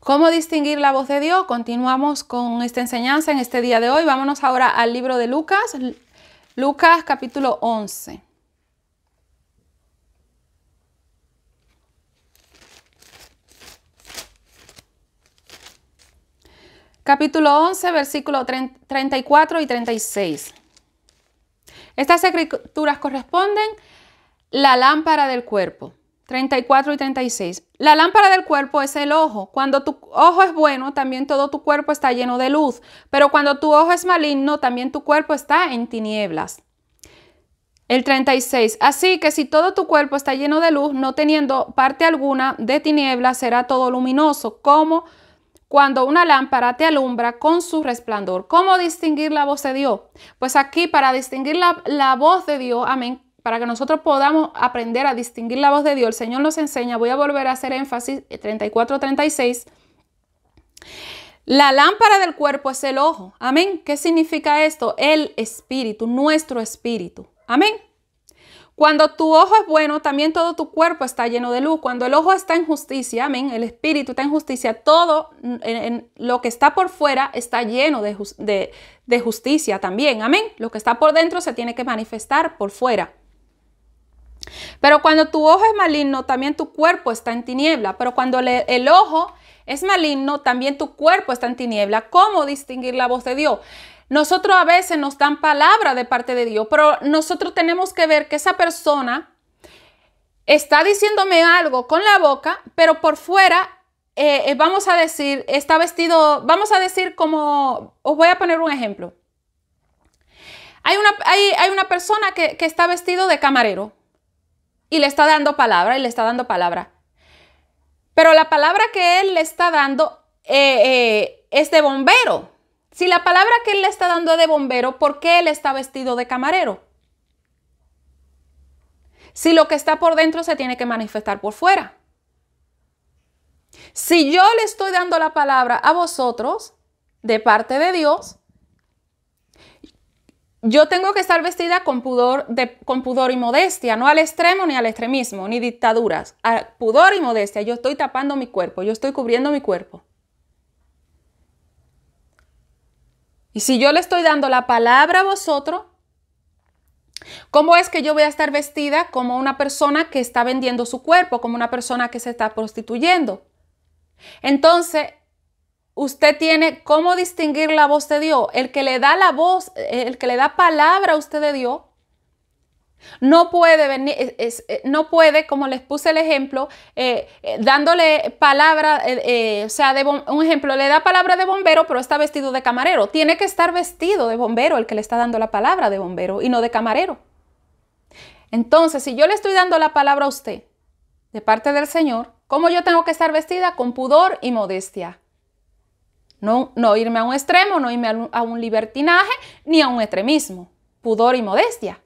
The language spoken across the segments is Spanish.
¿Cómo distinguir la voz de Dios? Continuamos con esta enseñanza en este día de hoy. Vámonos ahora al libro de Lucas, Lucas capítulo 11. Capítulo 11, versículos 34 y 36. Estas escrituras corresponden la lámpara del cuerpo. 34 y 36. La lámpara del cuerpo es el ojo. Cuando tu ojo es bueno, también todo tu cuerpo está lleno de luz, pero cuando tu ojo es maligno, también tu cuerpo está en tinieblas. El 36. Así que si todo tu cuerpo está lleno de luz, no teniendo parte alguna de tinieblas, será todo luminoso, como cuando una lámpara te alumbra con su resplandor. ¿Cómo distinguir la voz de Dios? Pues aquí para distinguir la, la voz de Dios, amén, para que nosotros podamos aprender a distinguir la voz de Dios, el Señor nos enseña, voy a volver a hacer énfasis 34-36, eh, la lámpara del cuerpo es el ojo, amén. ¿Qué significa esto? El espíritu, nuestro espíritu, amén. Cuando tu ojo es bueno, también todo tu cuerpo está lleno de luz. Cuando el ojo está en justicia, amén, el espíritu está en justicia, todo lo que está por fuera está lleno de, de justicia también, amén. Lo que está por dentro se tiene que manifestar por fuera. Pero cuando tu ojo es maligno, también tu cuerpo está en tiniebla. Pero cuando el ojo es maligno, también tu cuerpo está en tiniebla. ¿Cómo distinguir la voz de Dios? Nosotros a veces nos dan palabra de parte de Dios, pero nosotros tenemos que ver que esa persona está diciéndome algo con la boca, pero por fuera, eh, eh, vamos a decir, está vestido, vamos a decir como, os voy a poner un ejemplo. Hay una, hay, hay una persona que, que está vestido de camarero, y le está dando palabra y le está dando palabra. Pero la palabra que él le está dando eh, eh, es de bombero. Si la palabra que él le está dando es de bombero, ¿por qué él está vestido de camarero? Si lo que está por dentro se tiene que manifestar por fuera. Si yo le estoy dando la palabra a vosotros, de parte de Dios, yo tengo que estar vestida con pudor, con pudor y modestia, no al extremo ni al extremismo, ni dictaduras. A pudor y modestia, yo estoy tapando mi cuerpo, yo estoy cubriendo mi cuerpo. Y si yo le estoy dando la palabra a vosotros, ¿cómo es que yo voy a estar vestida como una persona que está vendiendo su cuerpo, como una persona que se está prostituyendo? Entonces, usted tiene cómo distinguir la voz de Dios. El que le da la voz, el que le da palabra a usted de Dios, no puede venir, eh, no puede, como les puse el ejemplo, eh, eh, dándole palabra, o sea, un ejemplo, le da palabra de bombero, pero está vestido de camarero. Tiene que estar vestido de bombero el que le está dando la palabra de bombero y no de camarero. Entonces, si yo le estoy dando la palabra a usted de parte del Señor, ¿cómo yo tengo que estar vestida? Con pudor y modestia. No, irme a un extremo, no irme a un, libertinaje ni a un extremismo. Pudor y modestia.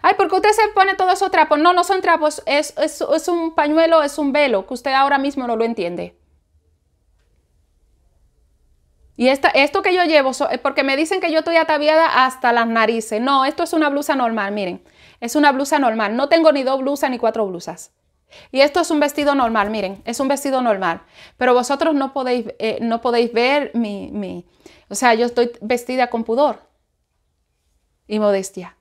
Ay, porque usted se pone todo eso trapos. No, no son trapos, es, es, un pañuelo, es un velo, que usted ahora mismo no lo entiende. Y esto que yo llevo, eh, porque me dicen que yo estoy ataviada hasta las narices. No, esto es una blusa normal, miren. Es una blusa normal. No tengo ni dos blusas ni cuatro blusas. Y esto es un vestido normal, miren, es un vestido normal, pero vosotros no podéis, eh, no podéis ver mi, mi, o sea, yo estoy vestida con pudor y modestia,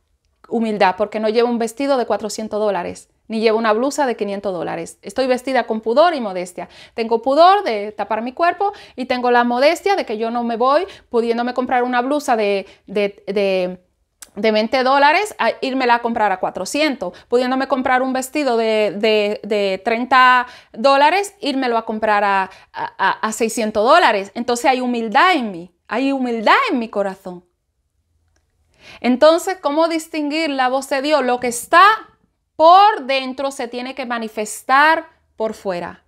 humildad, porque no llevo un vestido de 400 dólares, ni llevo una blusa de 500 dólares. Estoy vestida con pudor y modestia. Tengo pudor de tapar mi cuerpo y tengo la modestia de que yo no me voy pudiéndome comprar una blusa de, de de 20 dólares a irme a comprar a 400, pudiéndome comprar un vestido de, de, 30 dólares, írmelo a comprar a, a, a 600 dólares. Entonces hay humildad en mí, hay humildad en mi corazón. Entonces, ¿cómo distinguir la voz de Dios? Lo que está por dentro se tiene que manifestar por fuera.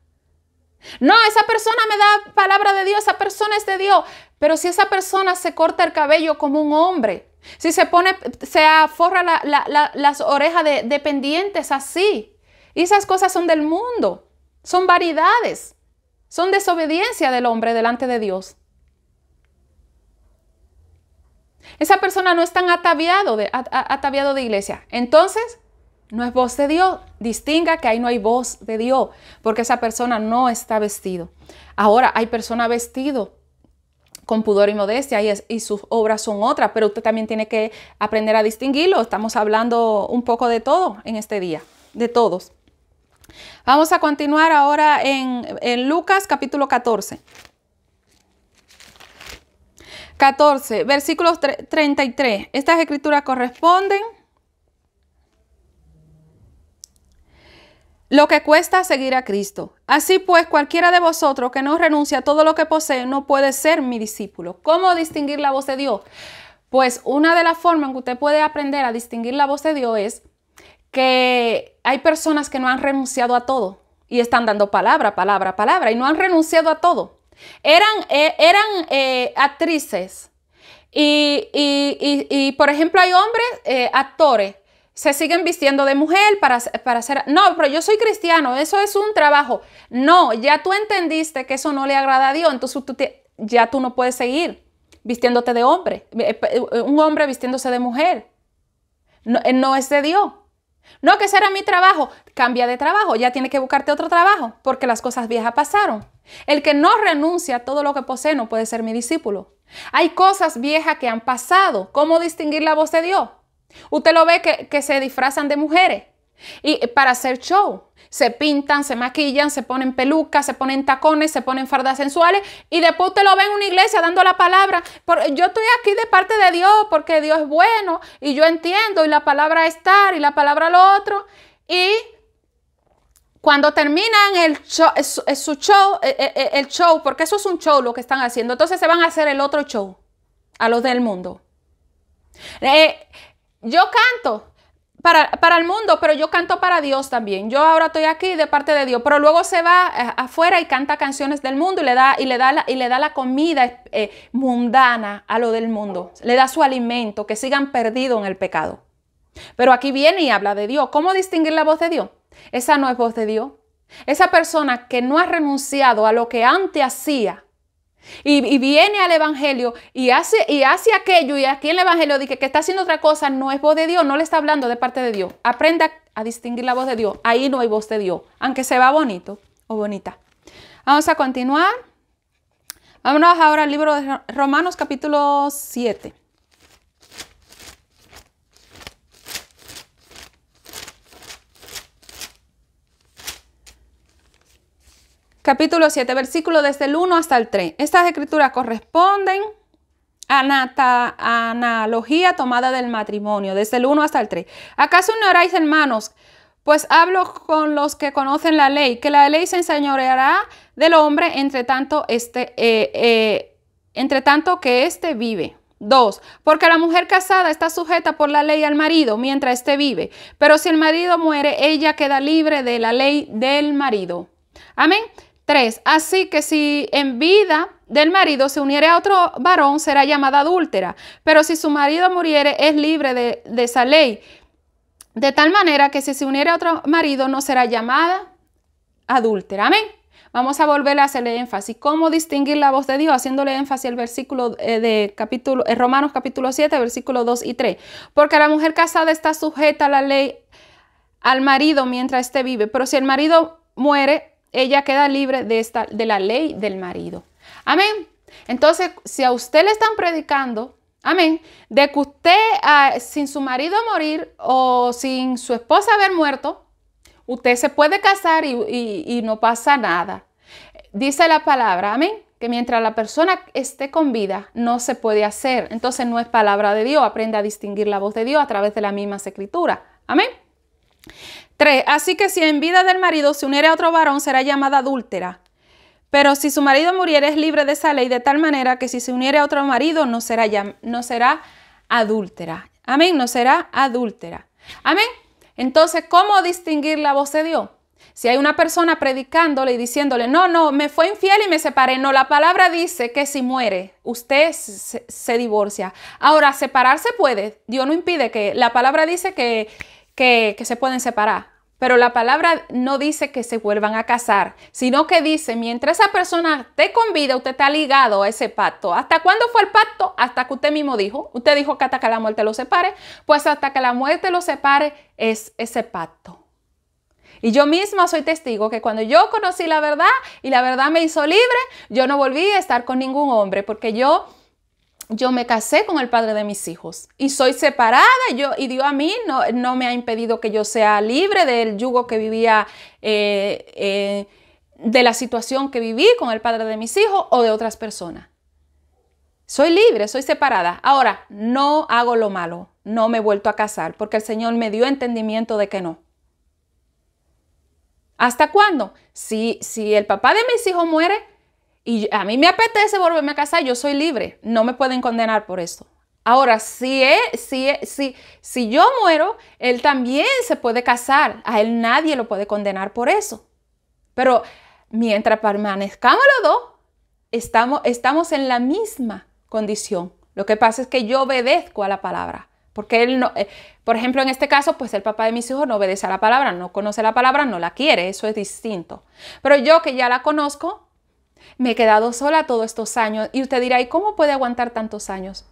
No, esa persona me da palabra de Dios, esa persona es de Dios, pero si esa persona se corta el cabello como un hombre, si se pone, se aforra las orejas de, pendientes así. Y esas cosas son del mundo, son variedades, son desobediencia del hombre delante de Dios. Esa persona no es tan ataviado de, ataviado de iglesia. Entonces, no es voz de Dios. Distinga que ahí no hay voz de Dios, porque esa persona no está vestido. Ahora, hay persona vestido con pudor y modestia y, sus obras son otras, pero usted también tiene que aprender a distinguirlo. Estamos hablando un poco de todo en este día, de todos. Vamos a continuar ahora en, en Lucas capítulo 14. 14, versículos 33. Estas escrituras corresponden lo que cuesta seguir a Cristo. Así pues, cualquiera de vosotros que no renuncia a todo lo que posee no puede ser mi discípulo. ¿Cómo distinguir la voz de Dios? Pues una de las formas en que usted puede aprender a distinguir la voz de Dios es que hay personas que no han renunciado a todo y están dando palabra, palabra, palabra y no han renunciado a todo. Eran, eh, eran eh, actrices y, y, por ejemplo, hay hombres, eh, actores se siguen vistiendo de mujer para, para ser... No, pero yo soy cristiano, eso es un trabajo. No, ya tú entendiste que eso no le agrada a Dios, entonces tú ya tú no puedes seguir vistiéndote de hombre, eh, eh, eh, un hombre vistiéndose de mujer. No, es de Dios. No, que será mi trabajo. Cambia de trabajo, ya tiene que buscarte otro trabajo, porque las cosas viejas pasaron. El que no renuncia a todo lo que posee no puede ser mi discípulo. Hay cosas viejas que han pasado. ¿Cómo distinguir la voz de Dios? Usted lo ve que, se disfrazan de mujeres y para hacer show. Se pintan, se maquillan, se ponen pelucas, se ponen tacones, se ponen fardas sensuales y después usted lo ve en una iglesia dando la palabra. yo estoy aquí de parte de Dios porque Dios es bueno y yo entiendo y la palabra estar y la palabra lo otro. Y cuando terminan el show, su show, e, e, e, el show, porque eso es un show lo que están haciendo, entonces se van a hacer el otro show a los del mundo. Eh, yo canto para, el mundo, pero yo canto para Dios también. Yo ahora estoy aquí de parte de Dios, pero luego se va eh, afuera y canta canciones del mundo y le da, y le da, la, y le da la comida eh, mundana a lo del mundo. Le da su alimento, que sigan perdidos en el pecado. Pero aquí viene y habla de Dios. ¿Cómo distinguir la voz de Dios? Esa no es voz de Dios. Esa persona que no ha renunciado a lo que antes hacía y, viene al Evangelio y hace, y hace aquello y aquí en el Evangelio dice que está haciendo otra cosa, no es voz de Dios, no le está hablando de parte de Dios. Aprenda a distinguir la voz de Dios. Ahí no hay voz de Dios, aunque se va bonito o bonita. Vamos a continuar. Vámonos ahora al libro de Romanos capítulo 7. capítulo 7, versículo desde el 1 hasta el 3. Estas escrituras corresponden a la analogía tomada del matrimonio, desde el 1 hasta el 3. ¿Acaso no oráis, hermanos? Pues hablo con los que conocen la ley, que la ley se enseñoreará del hombre entre tanto, este, eh, eh, entre tanto que éste vive. 2. Porque la mujer casada está sujeta por la ley al marido mientras éste vive, pero si el marido muere, ella queda libre de la ley del marido. Amén. 3. Así que si en vida del marido se uniere a otro varón, será llamada adúltera. Pero si su marido muriere, es libre de, esa ley. De tal manera que si se uniere a otro marido, no será llamada adúltera. Amén. Vamos a volver a hacerle énfasis. ¿Cómo distinguir la voz de Dios? Haciéndole énfasis al versículo eh, de capítulo, eh, Romanos capítulo 7, versículo 2 y 3. Porque la mujer casada está sujeta a la ley al marido mientras éste vive. Pero si el marido muere, ella queda libre de, esta, de la ley del marido. Amén. Entonces, si a usted le están predicando, amén, de que usted ah, sin su marido morir o sin su esposa haber muerto, usted se puede casar y, no pasa nada. Dice la palabra, amén, que mientras la persona esté con vida, no se puede hacer. Entonces no es palabra de Dios. Aprenda a distinguir la voz de Dios a través de la misma escritura. Amén. Así que si en vida del marido se uniere a otro varón, será llamada adúltera. Pero si su marido muriere, es libre de esa ley, de tal manera que si se uniere a otro marido, no será, no será adúltera. Amén, no será adúltera. Amén. Entonces, ¿cómo distinguir la voz de Dios? Si hay una persona predicándole y diciéndole, no, no, me fue infiel y me separé. No, la palabra dice que si muere, usted se, divorcia. Ahora, separarse puede. Dios no impide que, la palabra dice que, que, que se pueden separar. Pero la palabra no dice que se vuelvan a casar, sino que dice, mientras esa persona te convida, usted está ligado a ese pacto. ¿Hasta cuándo fue el pacto? Hasta que usted mismo dijo, usted dijo que hasta que la muerte lo separe, pues hasta que la muerte lo separe es ese pacto. Y yo misma soy testigo que cuando yo conocí la verdad y la verdad me hizo libre, yo no volví a estar con ningún hombre porque yo yo me casé con el padre de mis hijos y soy separada yo, y Dios a mí no, no me ha impedido que yo sea libre del yugo que vivía, eh, eh, de la situación que viví con el padre de mis hijos o de otras personas. Soy libre, soy separada. Ahora, no hago lo malo, no me he vuelto a casar porque el Señor me dio entendimiento de que no. ¿Hasta cuándo? Si, si el papá de mis hijos muere, y a mí me apetece volverme a casar, yo soy libre, no me pueden condenar por eso. Ahora, si, si, si, yo muero, él también se puede casar, a él nadie lo puede condenar por eso. Pero mientras permanezcamos los dos, estamos, estamos en la misma condición. Lo que pasa es que yo obedezco a la palabra. Porque él no, eh, por ejemplo, en este caso, pues el papá de mis hijos no obedece a la palabra, no conoce la palabra, no la quiere, eso es distinto. Pero yo que ya la conozco, me he quedado sola todos estos años. Y usted dirá, ¿y cómo puede aguantar tantos años?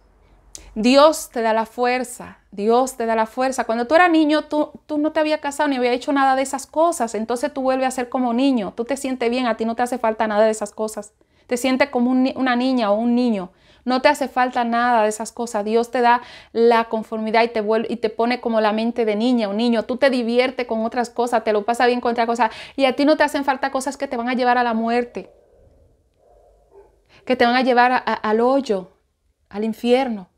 Dios te da la fuerza, Dios te da la fuerza. Cuando tú eras niño, tú, tú no te había casado ni había hecho nada de esas cosas, entonces tú vuelves a ser como niño, tú te sientes bien, a ti no te hace falta nada de esas cosas. Te sientes como una niña o un niño, no te hace falta nada de esas cosas. Dios te da la conformidad y te, y te pone como la mente de niña o niño. Tú te diviertes con otras cosas, te lo pasa bien con otras cosas y a ti no te hacen falta cosas que te van a llevar a la muerte que te van a llevar al hoyo, al infierno.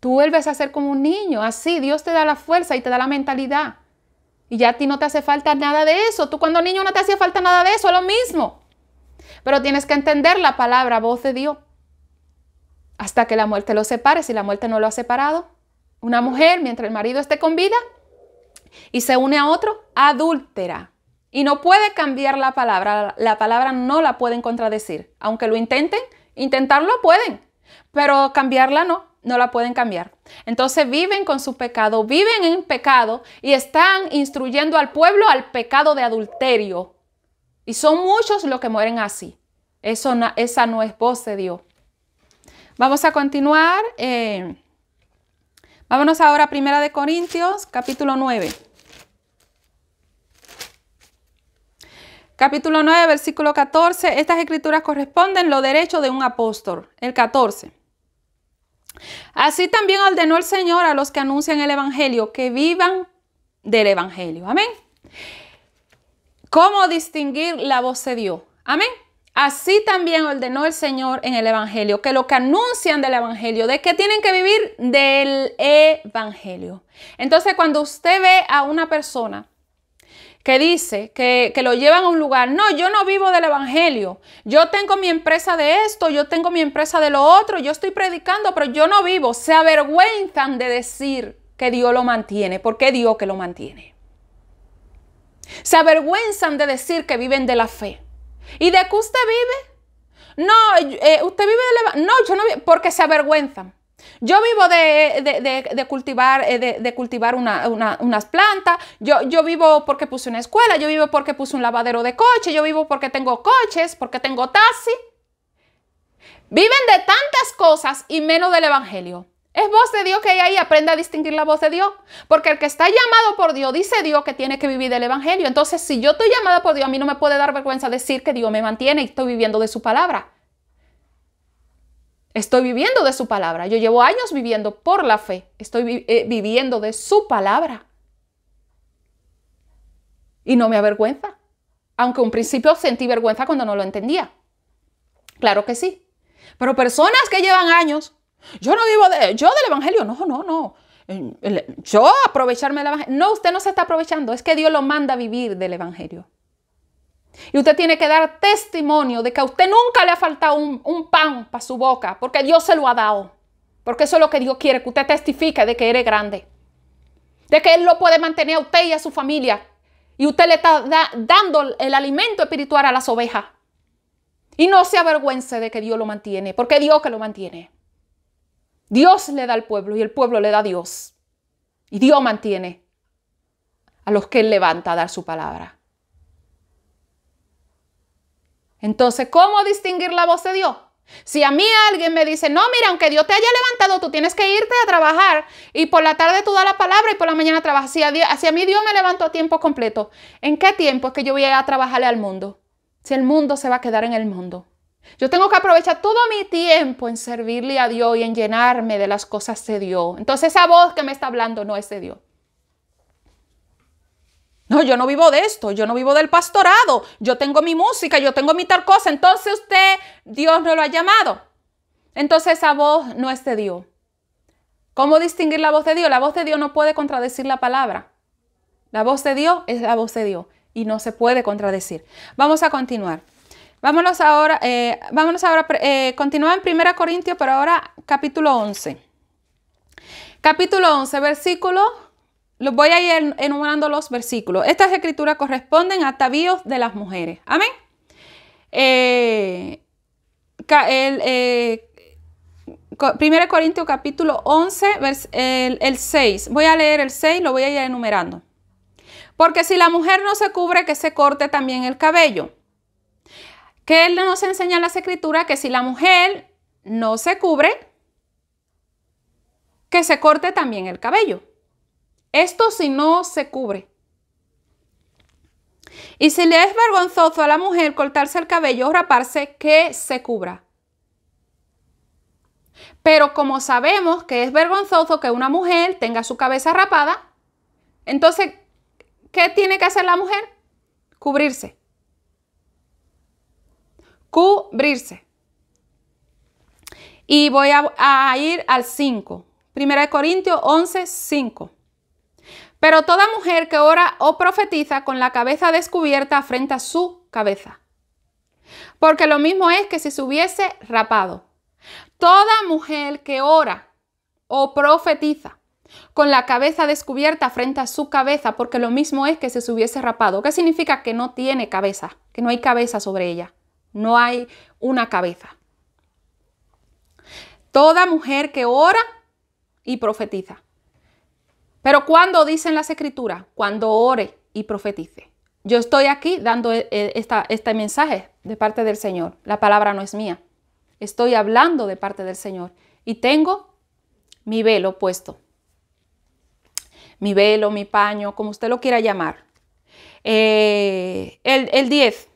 Tú vuelves a ser como un niño, así Dios te da la fuerza y te da la mentalidad. Y ya a ti no te hace falta nada de eso. Tú cuando niño no te hacía falta nada de eso, lo mismo. Pero tienes que entender la palabra, voz de Dios. Hasta que la muerte lo separe, si la muerte no lo ha separado. Una mujer, mientras el marido esté con vida y se une a otro, adúltera. Y no puede cambiar la palabra, la palabra no la pueden contradecir. Aunque lo intenten, intentarlo pueden, pero cambiarla no, no la pueden cambiar. Entonces viven con su pecado, viven en pecado y están instruyendo al pueblo al pecado de adulterio. Y son muchos los que mueren así. esa no es voz de Dios. Vamos a continuar. Eh, vámonos ahora a Primera de Corintios, capítulo 9. Capítulo 9, versículo 14. Estas escrituras corresponden lo derecho de un apóstol. El 14. Así también ordenó el Señor a los que anuncian el Evangelio que vivan del Evangelio. Amén. ¿Cómo distinguir la voz de Dios? Amén. Así también ordenó el Señor en el Evangelio, que los que anuncian del Evangelio, de que tienen que vivir del Evangelio. Entonces, cuando usted ve a una persona que dice que, lo llevan a un lugar, no, yo no vivo del Evangelio, yo tengo mi empresa de esto, yo tengo mi empresa de lo otro, yo estoy predicando, pero yo no vivo, se avergüenzan de decir que Dios lo mantiene, ¿Por qué Dios que lo mantiene. Se avergüenzan de decir que viven de la fe. ¿Y de qué usted vive? No, eh, usted vive de evangelio. No, yo no vivo, porque se avergüenzan. Yo vivo de, cultivar, de, cultivar eh, unas plantas, yo, vivo porque puse una escuela, yo vivo porque puse un lavadero de coche, yo vivo porque tengo coches, porque tengo taxi. Viven de tantas cosas y menos del Evangelio. Es voz de Dios que hay ahí, aprende a distinguir la voz de Dios. Porque el que está llamado por Dios, dice Dios que tiene que vivir del Evangelio. Entonces, si yo estoy llamada por Dios, a mí no me puede dar vergüenza decir que Dios me mantiene y estoy viviendo de su palabra. Estoy viviendo de su palabra. Yo llevo años viviendo por la fe. Estoy eh, viviendo de su palabra. Y no me avergüenza. Aunque un principio sentí vergüenza cuando no lo entendía. Claro que sí. Pero personas que llevan años, yo no vivo de, yo del Evangelio, no, no, no. Yo aprovecharme del Evangelio. No, usted no se está aprovechando. Es que Dios lo manda a vivir del Evangelio. Y usted tiene que dar testimonio de que a usted nunca le ha faltado un, pan para su boca, porque Dios se lo ha dado. Porque eso es lo que Dios quiere, que usted testifique de que eres grande. De que Él lo puede mantener a usted y a su familia. Y usted le está dando el alimento espiritual a las ovejas. Y no se avergüence de que Dios lo mantiene, porque Dios que lo mantiene. Dios le da al pueblo y el pueblo le da a Dios. Y Dios mantiene a los que Él levanta a dar su palabra. Entonces, ¿cómo distinguir la voz de Dios? Si a mí alguien me dice, no, mira, aunque Dios te haya levantado, tú tienes que irte a trabajar y por la tarde tú das la palabra y por la mañana trabajas. Si a, mí Dios me levantó a tiempo completo, ¿en qué tiempo es que yo voy a trabajarle al mundo? Si el mundo se va a quedar en el mundo. Yo tengo que aprovechar todo mi tiempo en servirle a Dios y en llenarme de las cosas de Dios. Entonces esa voz que me está hablando no es de Dios. No, yo no vivo de esto, yo no vivo del pastorado, yo tengo mi música, yo tengo mi tal cosa, entonces usted, Dios no lo ha llamado. Entonces esa voz no es de Dios. ¿Cómo distinguir la voz de Dios? La voz de Dios no puede contradecir la palabra. La voz de Dios es la voz de Dios y no se puede contradecir. Vamos a continuar. Vámonos ahora, eh, vámonos ahora, eh, en 1 Corintios, pero ahora capítulo 11. Capítulo 11, versículo los voy a ir enumerando los versículos. Estas escrituras corresponden a atavíos de las mujeres. Amén. Primero eh, el, eh, Corintios capítulo 11, el, 6. Voy a leer el 6, lo voy a ir enumerando. Porque si la mujer no se cubre, que se corte también el cabello. Que él nos enseña en las escrituras que si la mujer no se cubre, que se corte también el cabello. Esto si no se cubre. Y si le es vergonzoso a la mujer cortarse el cabello o raparse, que se cubra. Pero como sabemos que es vergonzoso que una mujer tenga su cabeza rapada, entonces, ¿qué tiene que hacer la mujer? Cubrirse. Cubrirse. Y voy a, ir al 5. Primera de Corintios 11, 5. Pero toda mujer que ora o profetiza con la cabeza descubierta frente a su cabeza. Porque lo mismo es que si se hubiese rapado. Toda mujer que ora o profetiza con la cabeza descubierta frente a su cabeza, porque lo mismo es que se hubiese rapado. ¿Qué significa? Que no tiene cabeza, que no hay cabeza sobre ella. No hay una cabeza. Toda mujer que ora y profetiza pero cuando dicen las escrituras, cuando ore y profetice. Yo estoy aquí dando eh, eh, esta, este mensaje de parte del Señor. La palabra no es mía. Estoy hablando de parte del Señor y tengo mi velo puesto. Mi velo, mi paño, como usted lo quiera llamar. Eh, el 10.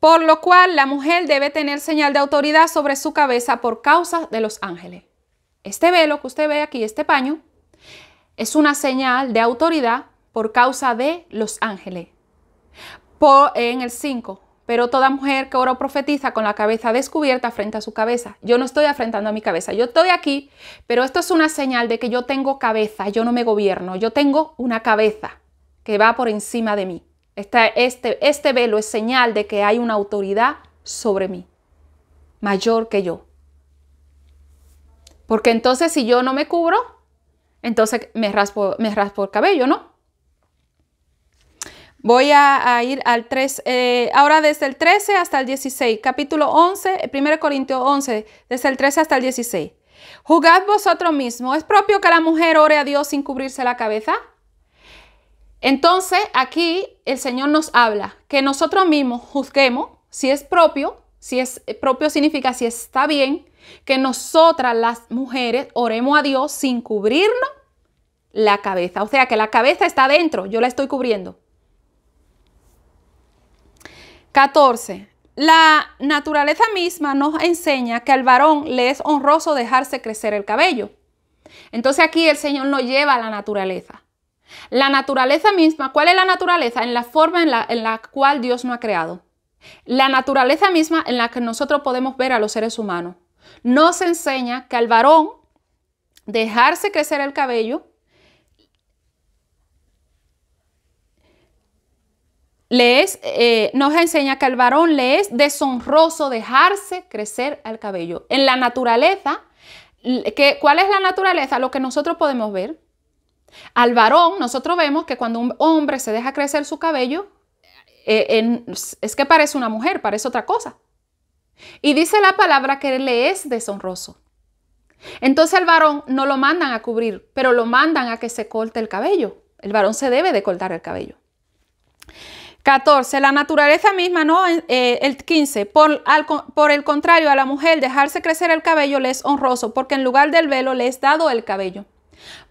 Por lo cual la mujer debe tener señal de autoridad sobre su cabeza por causa de los ángeles. Este velo que usted ve aquí, este paño, es una señal de autoridad por causa de los ángeles. Por, en el 5, pero toda mujer que o profetiza con la cabeza descubierta frente a su cabeza. Yo no estoy afrentando a mi cabeza, yo estoy aquí, pero esto es una señal de que yo tengo cabeza, yo no me gobierno, yo tengo una cabeza que va por encima de mí. Este, este velo es señal de que hay una autoridad sobre mí, mayor que yo. Porque entonces si yo no me cubro, entonces me raspo, me raspo el cabello, ¿no? Voy a, ir al 3, eh, ahora desde el 13 hasta el 16, capítulo 11, 1 eh, Corintios 11, desde el 13 hasta el 16. Jugad vosotros mismos. ¿Es propio que la mujer ore a Dios sin cubrirse la cabeza? Entonces aquí el Señor nos habla que nosotros mismos juzguemos si es propio, si es eh, propio significa si está bien, que nosotras las mujeres oremos a Dios sin cubrirnos la cabeza. O sea que la cabeza está dentro, yo la estoy cubriendo. 14. La naturaleza misma nos enseña que al varón le es honroso dejarse crecer el cabello. Entonces aquí el Señor nos lleva a la naturaleza. La naturaleza misma, ¿cuál es la naturaleza? En la forma en la, en la cual Dios nos ha creado. La naturaleza misma en la que nosotros podemos ver a los seres humanos nos enseña que al varón dejarse crecer el cabello le eh, nos enseña que al varón le es deshonroso dejarse crecer el cabello. En la naturaleza, que, ¿cuál es la naturaleza? Lo que nosotros podemos ver. Al varón, nosotros vemos que cuando un hombre se deja crecer su cabello, eh, es que parece una mujer, parece otra cosa. Y dice la palabra que le es deshonroso. Entonces al varón no lo mandan a cubrir, pero lo mandan a que se corte el cabello. El varón se debe de cortar el cabello. 14. La naturaleza misma, ¿no? Eh, el 15. Por, por, el contrario, a la mujer dejarse crecer el cabello le es honroso, porque en lugar del velo le es dado el cabello.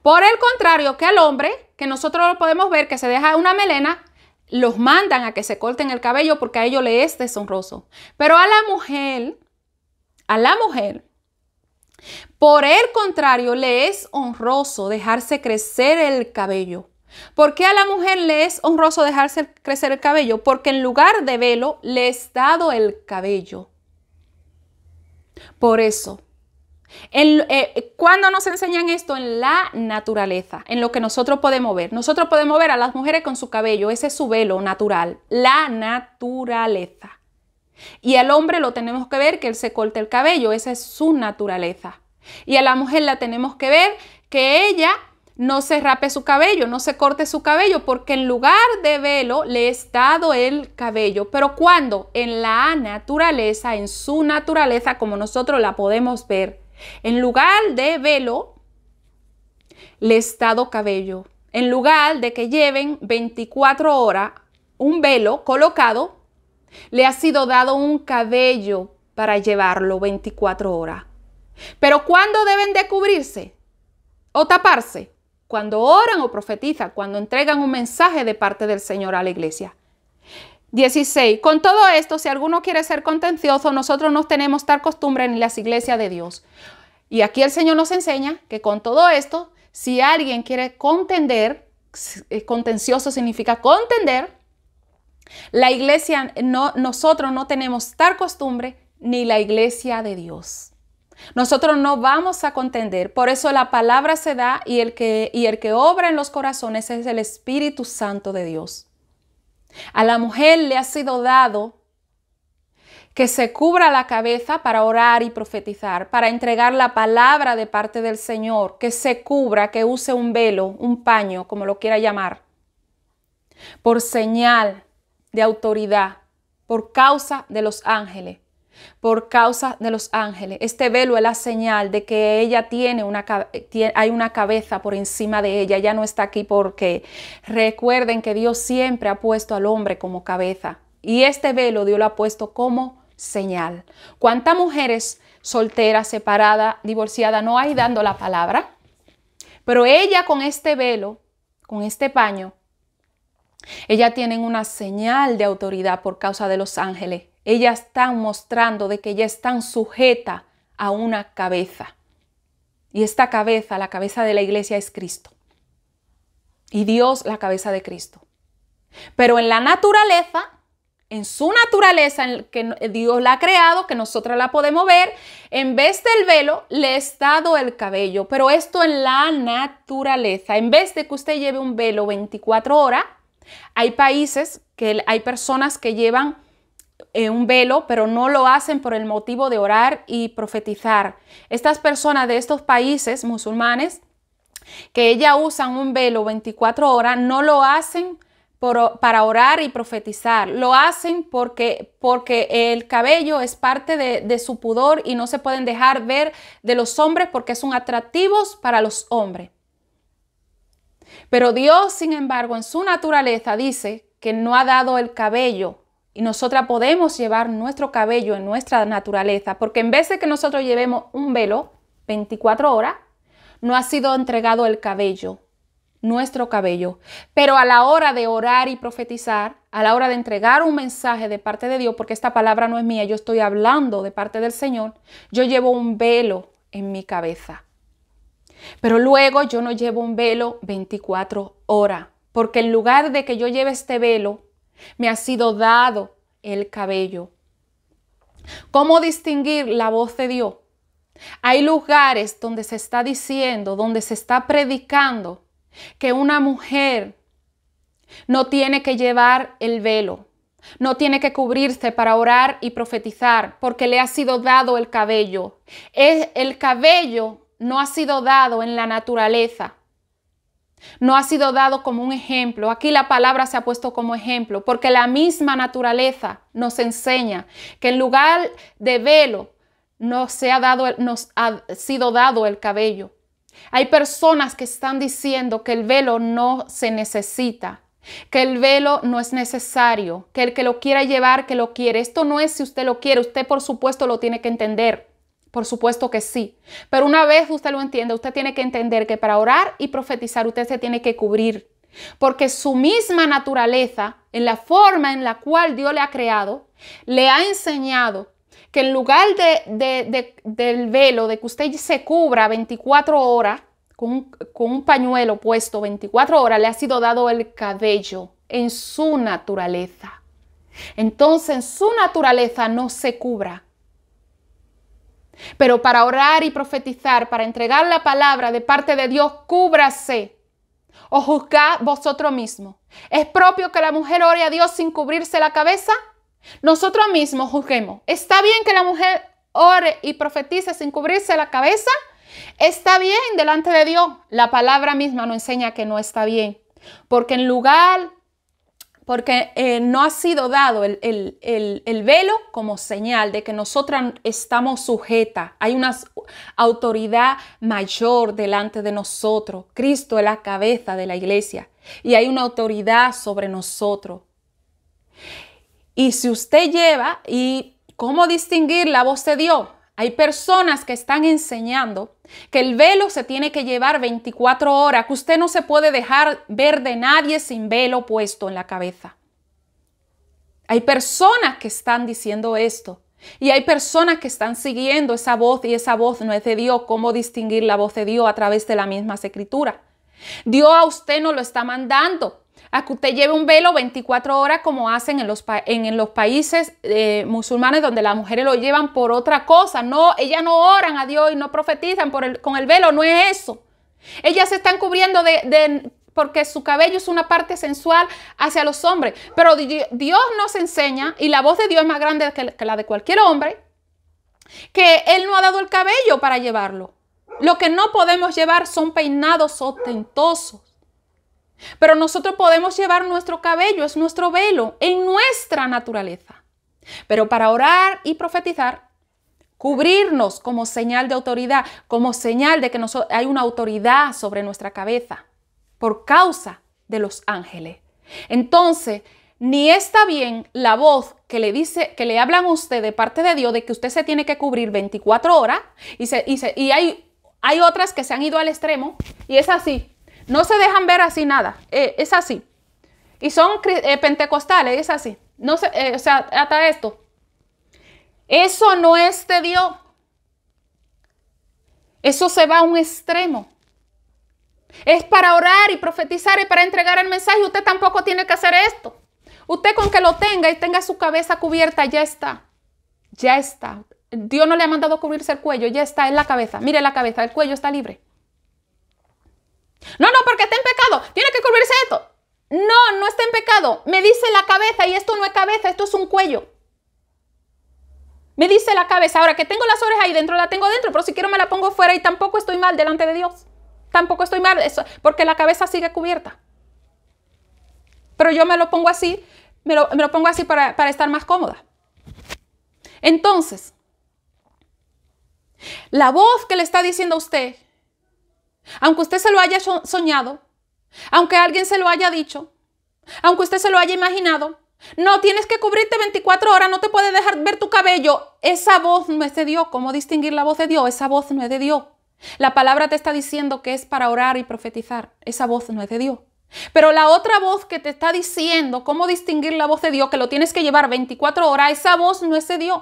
Por el contrario, que al hombre, que nosotros lo podemos ver, que se deja una melena, los mandan a que se corten el cabello porque a ellos le es deshonroso. Pero a la mujer, a la mujer, por el contrario, le es honroso dejarse crecer el cabello. ¿Por qué a la mujer le es honroso dejarse crecer el cabello? Porque en lugar de velo le es dado el cabello. Por eso, eh, ¿Cuándo nos enseñan esto? En la naturaleza, en lo que nosotros podemos ver. Nosotros podemos ver a las mujeres con su cabello, ese es su velo natural, la naturaleza. Y al hombre lo tenemos que ver que él se corte el cabello, esa es su naturaleza. Y a la mujer la tenemos que ver que ella no se rape su cabello, no se corte su cabello, porque en lugar de velo le es dado el cabello. Pero cuando en la naturaleza, en su naturaleza, como nosotros la podemos ver, en lugar de velo, le he dado cabello. En lugar de que lleven 24 horas un velo colocado, le ha sido dado un cabello para llevarlo 24 horas. Pero ¿cuándo deben de cubrirse o taparse? Cuando oran o profetizan, cuando entregan un mensaje de parte del Señor a la iglesia. 16. Con todo esto, si alguno quiere ser contencioso, nosotros no tenemos tal costumbre ni las iglesias de Dios. Y aquí el Señor nos enseña que con todo esto, si alguien quiere contender, eh, contencioso significa contender, la iglesia, no, nosotros no tenemos tal costumbre ni la iglesia de Dios. Nosotros no vamos a contender, por eso la palabra se da y el que, y el que obra en los corazones es el Espíritu Santo de Dios. A la mujer le ha sido dado que se cubra la cabeza para orar y profetizar, para entregar la palabra de parte del Señor, que se cubra, que use un velo, un paño, como lo quiera llamar, por señal de autoridad, por causa de los ángeles por causa de los ángeles. Este velo es la señal de que ella tiene una hay una cabeza por encima de ella, ya no está aquí porque recuerden que Dios siempre ha puesto al hombre como cabeza y este velo Dios lo ha puesto como señal. ¿Cuántas mujeres soltera, separada, divorciada no hay dando la palabra? Pero ella con este velo, con este paño, ella tiene una señal de autoridad por causa de los ángeles ella están mostrando de que ya están sujeta a una cabeza. Y esta cabeza, la cabeza de la iglesia es Cristo. Y Dios la cabeza de Cristo. Pero en la naturaleza, en su naturaleza, en que Dios la ha creado, que nosotras la podemos ver, en vez del velo le he estado el cabello. Pero esto en la naturaleza, en vez de que usted lleve un velo 24 horas, hay países que hay personas que llevan eh, un velo, pero no lo hacen por el motivo de orar y profetizar. Estas personas de estos países musulmanes que ella usan un velo 24 horas, no lo hacen para orar y profetizar. Lo hacen porque, porque el cabello es parte de, de, su pudor y no se pueden dejar ver de los hombres porque son atractivos para los hombres. Pero Dios, sin embargo, en su naturaleza dice que no ha dado el cabello y nosotras podemos llevar nuestro cabello en nuestra naturaleza, porque en vez de que nosotros llevemos un velo 24 horas, no ha sido entregado el cabello, nuestro cabello. Pero a la hora de orar y profetizar, a la hora de entregar un mensaje de parte de Dios, porque esta palabra no es mía, yo estoy hablando de parte del Señor, yo llevo un velo en mi cabeza. Pero luego yo no llevo un velo 24 horas, porque en lugar de que yo lleve este velo me ha sido dado el cabello. ¿Cómo distinguir la voz de Dios? Hay lugares donde se está diciendo, donde se está predicando que una mujer no tiene que llevar el velo, no tiene que cubrirse para orar y profetizar porque le ha sido dado el cabello. el cabello no ha sido dado en la naturaleza. No ha sido dado como un ejemplo. Aquí la palabra se ha puesto como ejemplo, porque la misma naturaleza nos enseña que en lugar de velo nos, ha, ha sido dado el cabello. Hay personas que están diciendo que el velo no se necesita, que el velo no es necesario, que el que lo quiera llevar, que lo quiere. Esto no es si usted lo quiere, usted por supuesto lo tiene que entender. Por supuesto que sí. Pero una vez usted lo entiende, usted tiene que entender que para orar y profetizar usted se tiene que cubrir. Porque su misma naturaleza, en la forma en la cual Dios le ha creado, le ha enseñado que en lugar de, del velo, de que usted se cubra 24 horas, con un, con un pañuelo puesto 24 horas, le ha sido dado el cabello en su naturaleza. Entonces, en su naturaleza no se cubra pero para orar y profetizar, para entregar la palabra de parte de Dios, cúbrase o juzgad vosotros mismos. ¿Es propio que la mujer ore a Dios sin cubrirse la cabeza? Nosotros mismos juzguemos. ¿Está bien que la mujer ore y profetice sin cubrirse la cabeza? Está bien delante de Dios. La palabra misma nos enseña que no está bien. Porque en lugar porque eh, no ha sido dado el, velo como señal de que nosotras estamos sujetas. Hay una autoridad mayor delante de nosotros. Cristo es la cabeza de la iglesia y hay una autoridad sobre nosotros. Y si usted lleva, ¿y cómo distinguir la voz de Dios? Hay personas que están enseñando que el velo se tiene que llevar 24 horas, que usted no se puede dejar ver de nadie sin velo puesto en la cabeza. Hay personas que están diciendo esto y hay personas que están siguiendo esa voz y esa voz no es de Dios. ¿Cómo distinguir la voz de Dios a través de la misma escritura? Dios a usted no lo está mandando a que usted lleve un velo 24 horas como hacen en los, en, los países eh, musulmanes donde las mujeres lo llevan por otra cosa. No, ellas no oran a Dios y no profetizan por con el velo, no es eso. Ellas se están cubriendo de, de, porque su cabello es una parte sensual hacia los hombres. Pero Dios nos enseña, y la voz de Dios es más grande que la de cualquier hombre, que Él no ha dado el cabello para llevarlo. Lo que no podemos llevar son peinados ostentosos. Pero nosotros podemos llevar nuestro cabello, es nuestro velo, en nuestra naturaleza. Pero para orar y profetizar, cubrirnos como señal de autoridad, como señal de que hay una autoridad sobre nuestra cabeza, por causa de los ángeles. Entonces, ni está bien la voz que le dice, que le hablan a usted de parte de Dios de que usted se tiene que cubrir 24 horas y, y, y hay otras que se han ido al extremo y es así, no se dejan ver así nada. Eh, es así. Y son eh, pentecostales, es así. No se, eh, o sea, hasta esto. Eso no es de Dios. Eso se va a un extremo. Es para orar y profetizar y para entregar el mensaje. Usted tampoco tiene que hacer esto. Usted con que lo tenga y tenga su cabeza cubierta, ya está. Ya está. Dios no le ha mandado cubrirse el cuello, ya está en la cabeza. Mire la cabeza, el cuello está libre. No, no, porque está en pecado. Tiene que cubrirse esto. No, no está en pecado. Me dice la cabeza y esto no es cabeza, esto es un cuello. Me dice la cabeza, ahora que tengo las orejas ahí dentro, la tengo dentro, pero si quiero me la pongo fuera y tampoco estoy mal delante de Dios. Tampoco estoy mal, porque la cabeza sigue cubierta. Pero yo me lo pongo así, me lo, pongo así para, para estar más cómoda. Entonces, la voz que le está diciendo a usted, aunque usted se lo haya soñado, aunque alguien se lo haya dicho, aunque usted se lo haya imaginado, no tienes que cubrirte 24 horas, no te puede dejar ver tu cabello. Esa voz no es de Dios. ¿Cómo distinguir la voz de Dios? Esa voz no es de Dios. La palabra te está diciendo que es para orar y profetizar. Esa voz no es de Dios. Pero la otra voz que te está diciendo cómo distinguir la voz de Dios, que lo tienes que llevar 24 horas, esa voz no es de Dios.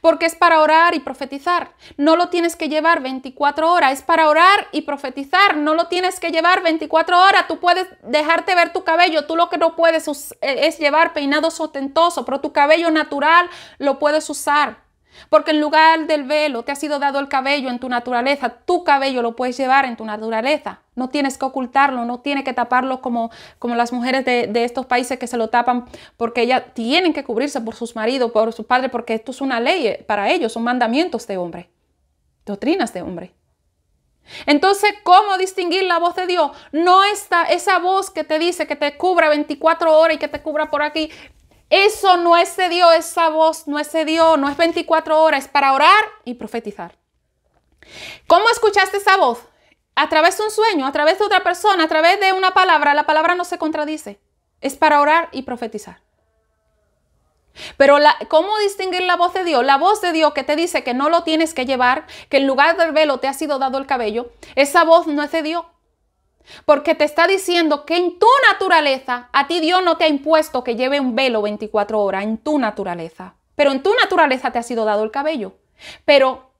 Porque es para orar y profetizar. No lo tienes que llevar 24 horas. Es para orar y profetizar. No lo tienes que llevar 24 horas. Tú puedes dejarte ver tu cabello. Tú lo que no puedes eh, es llevar peinados ostentosos, pero tu cabello natural lo puedes usar. Porque en lugar del velo te ha sido dado el cabello en tu naturaleza, tu cabello lo puedes llevar en tu naturaleza. No tienes que ocultarlo, no tienes que taparlo como, como las mujeres de, de, estos países que se lo tapan porque ellas tienen que cubrirse por sus maridos, por sus padres, porque esto es una ley eh, para ellos, son mandamientos de hombre, doctrinas de hombre. Entonces, ¿cómo distinguir la voz de Dios? No está esa voz que te dice que te cubra 24 horas y que te cubra por aquí, eso no es de Dios, esa voz no es de Dios, no es 24 horas, es para orar y profetizar. ¿Cómo escuchaste esa voz? A través de un sueño, a través de otra persona, a través de una palabra. La palabra no se contradice. Es para orar y profetizar. Pero ¿cómo distinguir la voz de Dios? La voz de Dios que te dice que no lo tienes que llevar, que en lugar del velo te ha sido dado el cabello, esa voz no es de Dios. Porque te está diciendo que en tu naturaleza, a ti Dios no te ha impuesto que lleve un velo 24 horas, en tu naturaleza. Pero en tu naturaleza te ha sido dado el cabello. Pero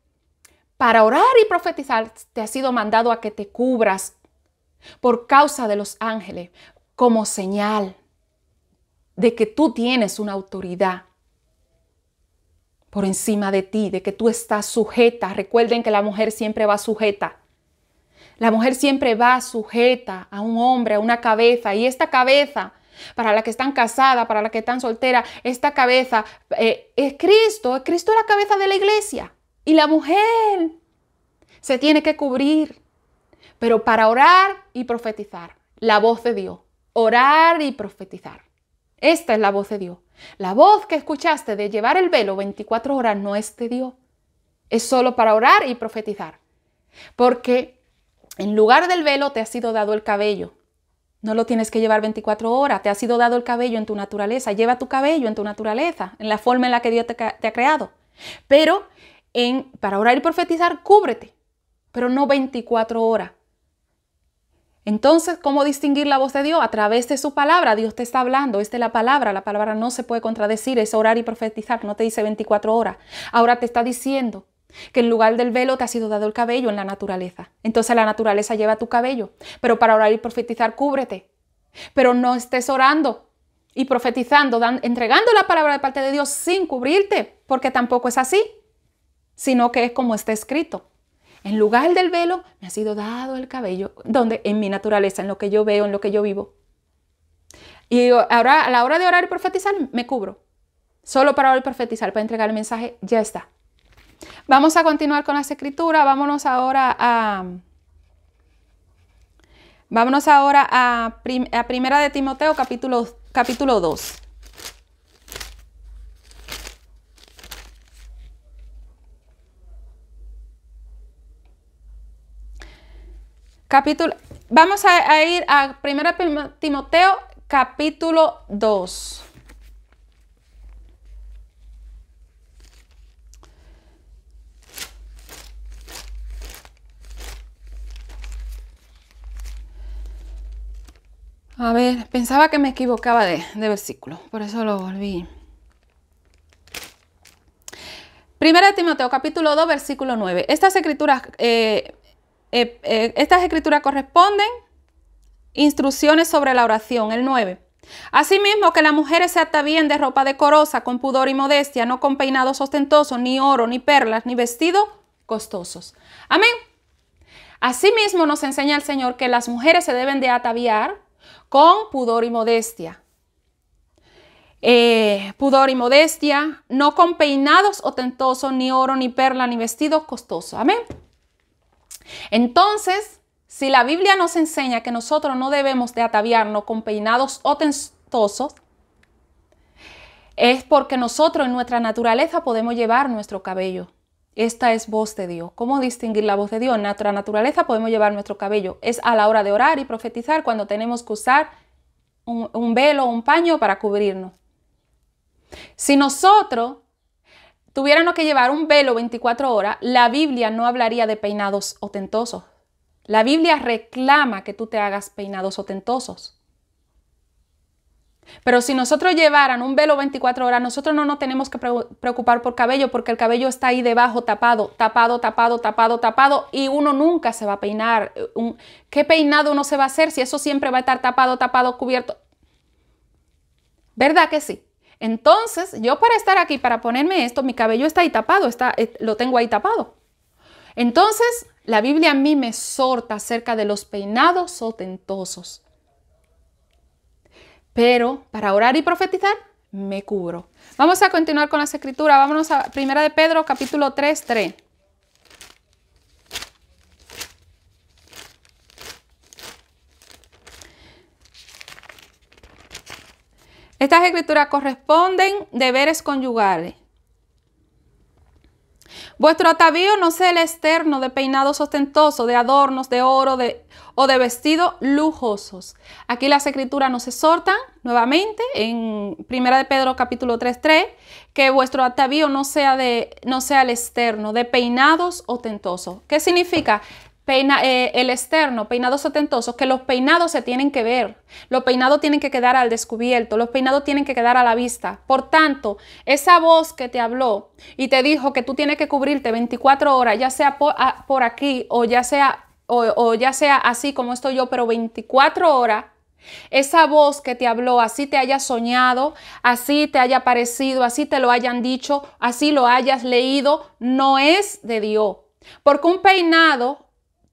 para orar y profetizar te ha sido mandado a que te cubras por causa de los ángeles, como señal de que tú tienes una autoridad por encima de ti, de que tú estás sujeta. Recuerden que la mujer siempre va sujeta la mujer siempre va sujeta a un hombre, a una cabeza, y esta cabeza, para la que están casadas, para la que están soltera, esta cabeza eh, es Cristo, es Cristo la cabeza de la iglesia. Y la mujer se tiene que cubrir, pero para orar y profetizar, la voz de Dios, orar y profetizar. Esta es la voz de Dios. La voz que escuchaste de llevar el velo 24 horas no es de Dios. Es solo para orar y profetizar. Porque en lugar del velo te ha sido dado el cabello. No lo tienes que llevar 24 horas, te ha sido dado el cabello en tu naturaleza. Lleva tu cabello en tu naturaleza, en la forma en la que Dios te, ha creado. Pero en, para orar y profetizar, cúbrete, pero no 24 horas. Entonces, ¿cómo distinguir la voz de Dios? A través de su palabra, Dios te está hablando. Esta es la palabra, la palabra no se puede contradecir, es orar y profetizar, no te dice 24 horas. Ahora te está diciendo, que en lugar del velo te ha sido dado el cabello en la naturaleza. Entonces la naturaleza lleva tu cabello, pero para orar y profetizar cúbrete. Pero no estés orando y profetizando, entregando la palabra de parte de Dios sin cubrirte, porque tampoco es así, sino que es como está escrito. En lugar del velo me ha sido dado el cabello, donde en mi naturaleza, en lo que yo veo, en lo que yo vivo. Y ahora a la hora de orar y profetizar me cubro. Solo para orar y profetizar, para entregar el mensaje, ya está. Vamos a continuar con las escrituras. Vámonos ahora a. Vámonos ahora a, a Primera de Timoteo, capítulo, capítulo 2. Capítulo, vamos a, ir a Primera Timoteo, capítulo 2. A ver, pensaba que me equivocaba de, versículo, por eso lo volví. Primera de Timoteo capítulo 2 versículo 9. Eh, eh, eh, estas escrituras, corresponden instrucciones sobre la oración, el 9. Asimismo, que las mujeres se atavíen de ropa decorosa, con pudor y modestia, no con peinados ostentosos, ni oro, ni perlas, ni vestidos costosos. Amén. Asimismo, nos enseña el Señor que las mujeres se deben de ataviar con pudor y modestia. Eh, pudor y modestia, no con peinados ostentosos, ni oro, ni perla, ni vestidos costosos. Amén. Entonces, si la Biblia nos enseña que nosotros no debemos de ataviarnos con peinados ostentosos, es porque nosotros en nuestra naturaleza podemos llevar nuestro cabello esta es voz de Dios. ¿Cómo distinguir la voz de Dios? En nuestra naturaleza podemos llevar nuestro cabello. Es a la hora de orar y profetizar cuando tenemos que usar un, velo o un paño para cubrirnos. Si nosotros tuviéramos que llevar un velo 24 horas, la Biblia no hablaría de peinados otentosos. La Biblia reclama que tú te hagas peinados otentosos. Pero si nosotros llevaran un velo 24 horas, nosotros no nos tenemos que preocupar por cabello porque el cabello está ahí debajo tapado, tapado, tapado, tapado, tapado y uno nunca se va a peinar. Eh, ¿Qué peinado uno se va a hacer si eso siempre va a estar tapado, tapado, cubierto? ¿Verdad que sí? Entonces, yo para estar aquí, para ponerme esto, mi cabello está ahí tapado, está, eh, lo tengo ahí tapado. Entonces, la Biblia a mí me sorta acerca de los peinados ostentosos pero para orar y profetizar me cubro. Vamos a continuar con las escrituras. Vámonos a 1 de Pedro, capítulo 3, 3. Estas escrituras corresponden deberes conyugales. Vuestro atavío no sea el externo de peinados ostentosos, de adornos, de oro o de vestidos lujosos. Aquí las escrituras nos exhorta nuevamente en 1 de Pedro capítulo 3.3 que vuestro atavío no sea, de, no sea el externo de peinados ostentosos. ¿Qué significa? Eh, el externo, peinados atentosos, que los peinados se tienen que ver, los peinados tienen que quedar al descubierto, los peinados tienen que quedar a la vista. Por tanto, esa voz que te habló y te dijo que tú tienes que cubrirte 24 horas, ya sea ah, por, aquí o ya sea, o ya sea así como estoy yo, pero 24 horas, esa voz que te habló, así te haya soñado, así te haya parecido, así te lo hayan dicho, así lo hayas leído, no es de Dios. Porque un peinado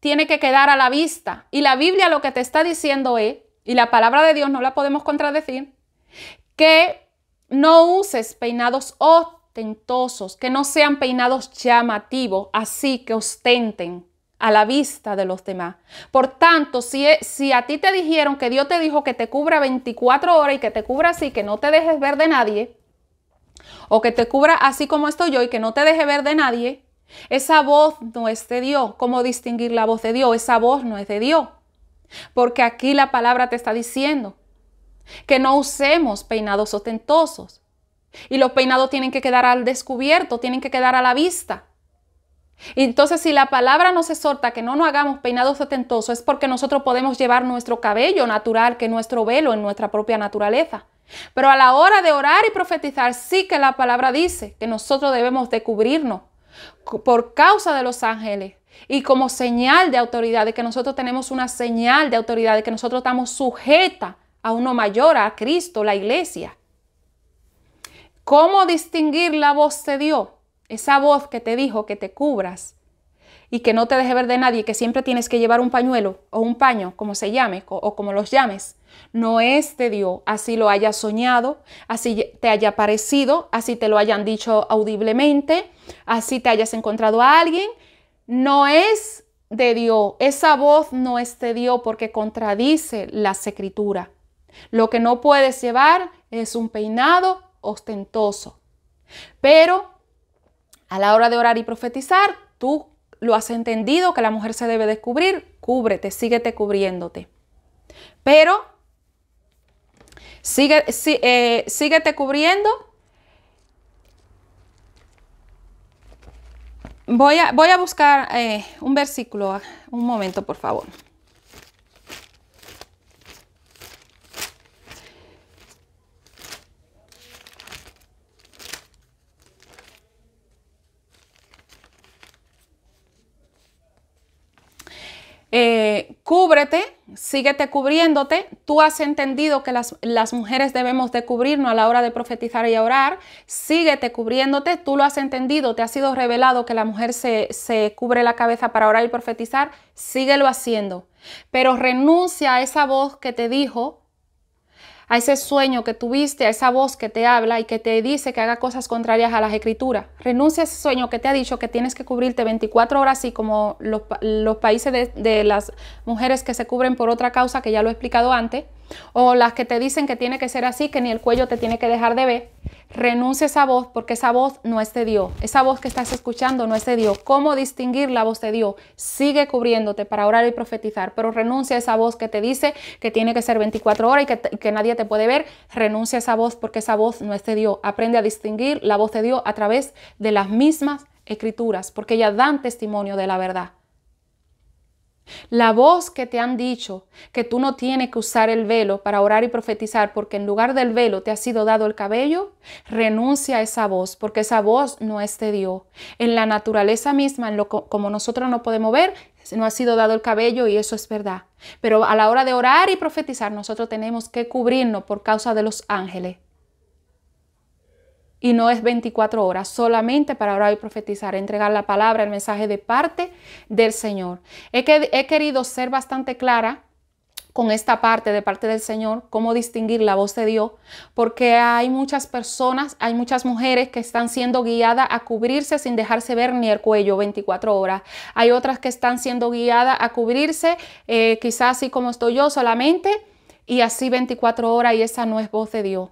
tiene que quedar a la vista. Y la Biblia lo que te está diciendo es, y la palabra de Dios no la podemos contradecir, que no uses peinados ostentosos, que no sean peinados llamativos, así que ostenten a la vista de los demás. Por tanto, si, e, si, a ti te dijeron que Dios te dijo que te cubra 24 horas y que te cubra así, que no te dejes ver de nadie, o que te cubra así como estoy yo y que no te deje ver de nadie, esa voz no es de Dios. ¿Cómo distinguir la voz de Dios? Esa voz no es de Dios. Porque aquí la palabra te está diciendo que no usemos peinados ostentosos. Y los peinados tienen que quedar al descubierto, tienen que quedar a la vista. entonces, si la palabra nos exhorta que no nos hagamos peinados ostentosos, es porque nosotros podemos llevar nuestro cabello natural, que nuestro velo, en nuestra propia naturaleza. Pero a la hora de orar y profetizar, sí que la palabra dice que nosotros debemos descubrirnos por causa de los ángeles y como señal de autoridad, de que nosotros tenemos una señal de autoridad, de que nosotros estamos sujetas a uno mayor, a Cristo, la iglesia. ¿Cómo distinguir la voz de Dios? Esa voz que te dijo que te cubras, y que no te deje ver de nadie, que siempre tienes que llevar un pañuelo o un paño, como se llame o como los llames, no es de Dios, así lo haya soñado, así te haya parecido, así te lo hayan dicho audiblemente, así te hayas encontrado a alguien, no es de Dios, esa voz no es de Dios porque contradice la escritura. Lo que no puedes llevar es un peinado ostentoso. Pero a la hora de orar y profetizar, tú lo has entendido, que la mujer se debe descubrir, cúbrete, síguete cubriéndote. Pero sigue, sí, eh, síguete cubriendo. Voy a, voy a buscar eh, un versículo, ah, un momento por favor. Eh, cúbrete, síguete cubriéndote. Tú has entendido que las, mujeres debemos de cubrirnos a la hora de profetizar y orar. Síguete cubriéndote. Tú lo has entendido, te ha sido revelado que la mujer se, se cubre la cabeza para orar y profetizar. Síguelo haciendo. Pero renuncia a esa voz que te dijo a ese sueño que tuviste, a esa voz que te habla y que te dice que haga cosas contrarias a las escrituras. Renuncia a ese sueño que te ha dicho que tienes que cubrirte 24 horas, así como los, países de las mujeres que se cubren por otra causa, que ya lo he explicado antes o las que te dicen que tiene que ser así, que ni el cuello te tiene que dejar de ver, renuncia a esa voz porque esa voz no es de Dios. Esa voz que estás escuchando no es de Dios. ¿Cómo distinguir la voz de Dios? Sigue cubriéndote para orar y profetizar, pero renuncia a esa voz que te dice que tiene que ser 24 horas y que, nadie te puede ver. Renuncia a esa voz porque esa voz no es de Dios. Aprende a distinguir la voz de Dios a través de las mismas escrituras porque ellas dan testimonio de la verdad. La voz que te han dicho que tú no tienes que usar el velo para orar y profetizar porque en lugar del velo te ha sido dado el cabello, renuncia a esa voz porque esa voz no es de Dios. En la naturaleza misma, como nosotros no podemos ver, no ha sido dado el cabello y eso es verdad. Pero a la hora de orar y profetizar, nosotros tenemos que cubrirnos por causa de los ángeles y no es 24 horas, solamente para orar y profetizar, entregar la palabra, el mensaje de parte del Señor. He, querido ser bastante clara con esta parte de parte del Señor, cómo distinguir la voz de Dios, porque hay muchas personas, hay muchas mujeres que están siendo guiadas a cubrirse sin dejarse ver ni el cuello 24 horas. Hay otras que están siendo guiadas a cubrirse, eh, quizás así como estoy yo solamente, y así 24 horas, y esa no es voz de Dios.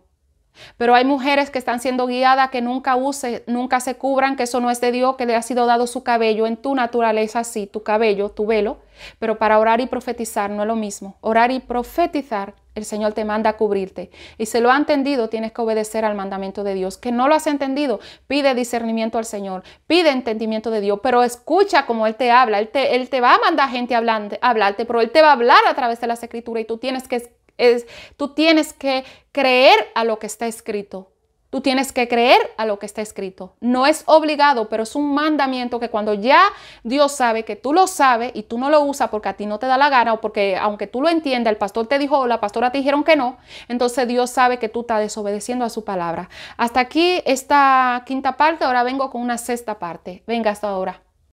Pero hay mujeres que están siendo guiadas, que nunca use, nunca se cubran, que eso no es de Dios, que le ha sido dado su cabello en tu naturaleza, sí, tu cabello, tu velo. Pero para orar y profetizar no es lo mismo. Orar y profetizar, el Señor te manda a cubrirte. Y si lo ha entendido, tienes que obedecer al mandamiento de Dios. Que no lo has entendido, pide discernimiento al Señor, pide entendimiento de Dios, pero escucha como Él te habla. Él te, va a mandar gente a hablarte, pero Él te va a hablar a través de las escrituras y tú tienes que tú tienes que creer a lo que está escrito. Tú tienes que creer a lo que está escrito. No es obligado, pero es un mandamiento que cuando ya Dios sabe que tú lo sabes y tú no lo usas porque a ti no te da la gana o porque aunque tú lo entiendas, el pastor te dijo o la pastora te dijeron que no, entonces Dios sabe que tú estás desobedeciendo a su palabra. Hasta aquí esta quinta parte, ahora vengo con una sexta parte. Venga hasta ahora.